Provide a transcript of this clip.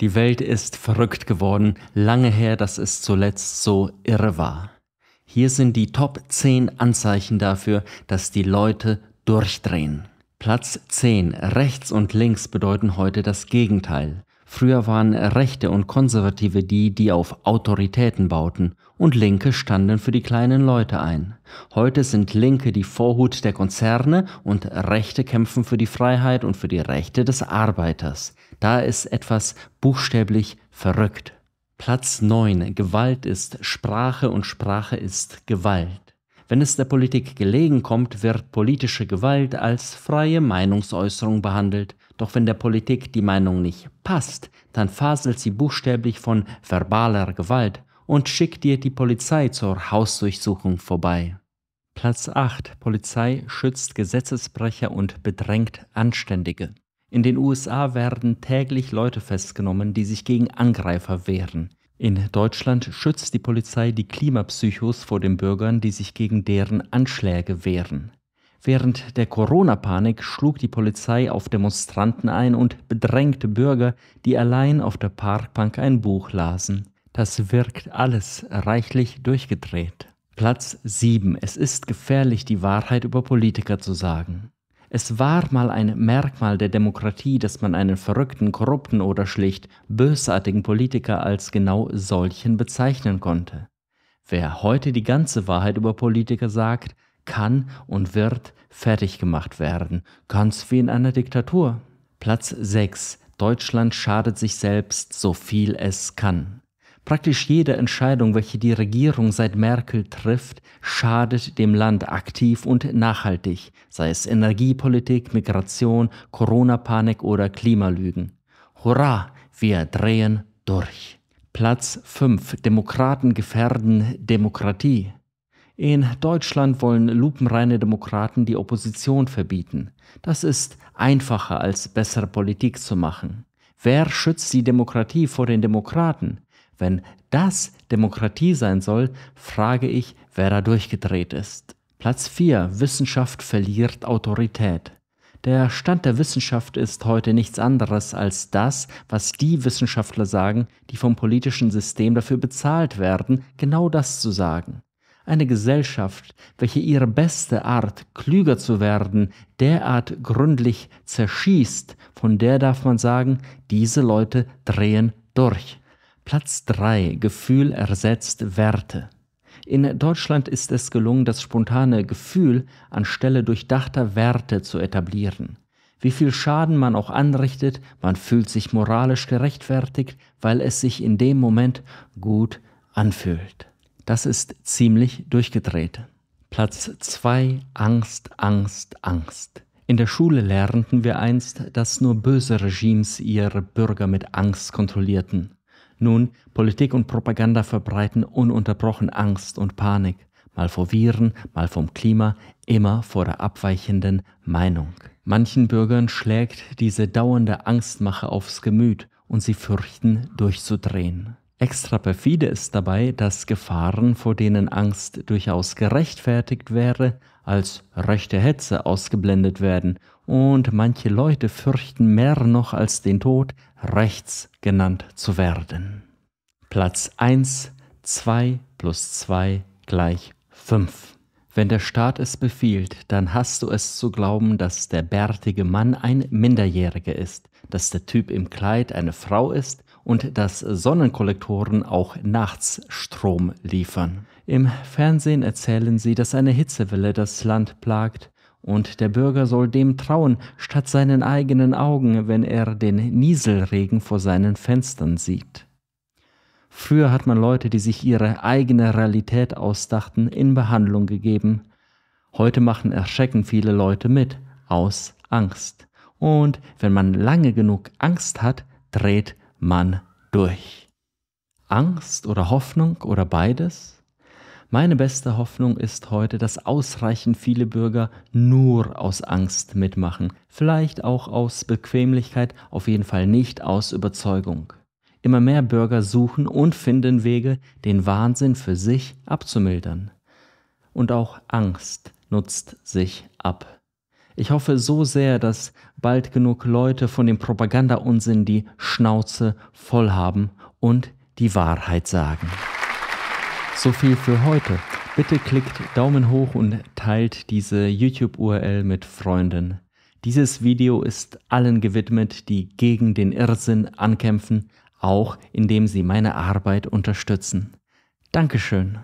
Die Welt ist verrückt geworden, lange her, dass es zuletzt so irre war. Hier sind die Top 10 Anzeichen dafür, dass die Leute durchdrehen. Platz 10. Rechts und links bedeuten heute das Gegenteil. Früher waren Rechte und Konservative die, die auf Autoritäten bauten, und Linke standen für die kleinen Leute ein. Heute sind Linke die Vorhut der Konzerne und Rechte kämpfen für die Freiheit und für die Rechte des Arbeiters. Da ist etwas buchstäblich verrückt. Platz 9. Gewalt ist Sprache und Sprache ist Gewalt. Wenn es der Politik gelegen kommt, wird politische Gewalt als freie Meinungsäußerung behandelt. Doch wenn der Politik die Meinung nicht passt, dann faselt sie buchstäblich von verbaler Gewalt und schickt dir die Polizei zur Hausdurchsuchung vorbei. Platz 8. Polizei schützt Gesetzesbrecher und bedrängt Anständige. In den USA werden täglich Leute festgenommen, die sich gegen Angreifer wehren. In Deutschland schützt die Polizei die Klimapsychos vor den Bürgern, die sich gegen deren Anschläge wehren. Während der Corona-Panik schlug die Polizei auf Demonstranten ein und bedrängte Bürger, die allein auf der Parkbank ein Buch lasen. Das wirkt alles reichlich durchgedreht. Platz 7. Es ist gefährlich, die Wahrheit über Politiker zu sagen. Es war mal ein Merkmal der Demokratie, dass man einen verrückten, korrupten oder schlicht bösartigen Politiker als genau solchen bezeichnen konnte. Wer heute die ganze Wahrheit über Politiker sagt, kann und wird fertig gemacht werden. Ganz wie in einer Diktatur. Platz 6. Deutschland schadet sich selbst so viel es kann. Praktisch jede Entscheidung, welche die Regierung seit Merkel trifft, schadet dem Land aktiv und nachhaltig, sei es Energiepolitik, Migration, Corona-Panik oder Klimalügen. Hurra, wir drehen durch. Platz 5. Demokraten gefährden Demokratie. In Deutschland wollen lupenreine Demokraten die Opposition verbieten. Das ist einfacher als bessere Politik zu machen. Wer schützt die Demokratie vor den Demokraten? Wenn das Demokratie sein soll, frage ich, wer da durchgedreht ist. Platz 4. Wissenschaft verliert Autorität. Der Stand der Wissenschaft ist heute nichts anderes als das, was die Wissenschaftler sagen, die vom politischen System dafür bezahlt werden, genau das zu sagen. Eine Gesellschaft, welche ihre beste Art, klüger zu werden, derart gründlich zerschießt, von der darf man sagen, diese Leute drehen durch. Platz 3. Gefühl ersetzt Werte. In Deutschland ist es gelungen, das spontane Gefühl anstelle durchdachter Werte zu etablieren. Wie viel Schaden man auch anrichtet, man fühlt sich moralisch gerechtfertigt, weil es sich in dem Moment gut anfühlt. Das ist ziemlich durchgedreht. Platz 2 Angst, Angst, Angst. In der Schule lernten wir einst, dass nur böse Regimes ihre Bürger mit Angst kontrollierten. Nun, Politik und Propaganda verbreiten ununterbrochen Angst und Panik, mal vor Viren, mal vom Klima, immer vor der abweichenden Meinung. Manchen Bürgern schlägt diese dauernde Angstmache aufs Gemüt und sie fürchten durchzudrehen. Extra perfide ist dabei, dass Gefahren, vor denen Angst durchaus gerechtfertigt wäre, als rechte Hetze ausgeblendet werden und manche Leute fürchten mehr noch als den Tod, rechts genannt zu werden. Platz 1, 2 plus 2 gleich 5. Wenn der Staat es befiehlt, dann hast du es zu glauben, dass der bärtige Mann ein Minderjähriger ist, dass der Typ im Kleid eine Frau ist und dass Sonnenkollektoren auch nachts Strom liefern. Im Fernsehen erzählen sie, dass eine Hitzewelle das Land plagt und der Bürger soll dem trauen, statt seinen eigenen Augen, wenn er den Nieselregen vor seinen Fenstern sieht. Früher hat man Leute, die sich ihre eigene Realität ausdachten, in Behandlung gegeben. Heute machen erschreckend viele Leute mit, aus Angst. Und wenn man lange genug Angst hat, dreht man durch. Angst oder Hoffnung oder beides? Meine beste Hoffnung ist heute, dass ausreichend viele Bürger nur aus Angst mitmachen, vielleicht auch aus Bequemlichkeit, auf jeden Fall nicht aus Überzeugung. Immer mehr Bürger suchen und finden Wege, den Wahnsinn für sich abzumildern. Und auch Angst nutzt sich ab. Ich hoffe so sehr, dass bald genug Leute von dem Propaganda-Unsinn die Schnauze voll haben und die Wahrheit sagen. So viel für heute. Bitte klickt Daumen hoch und teilt diese YouTube-URL mit Freunden. Dieses Video ist allen gewidmet, die gegen den Irrsinn ankämpfen, auch indem sie meine Arbeit unterstützen. Dankeschön.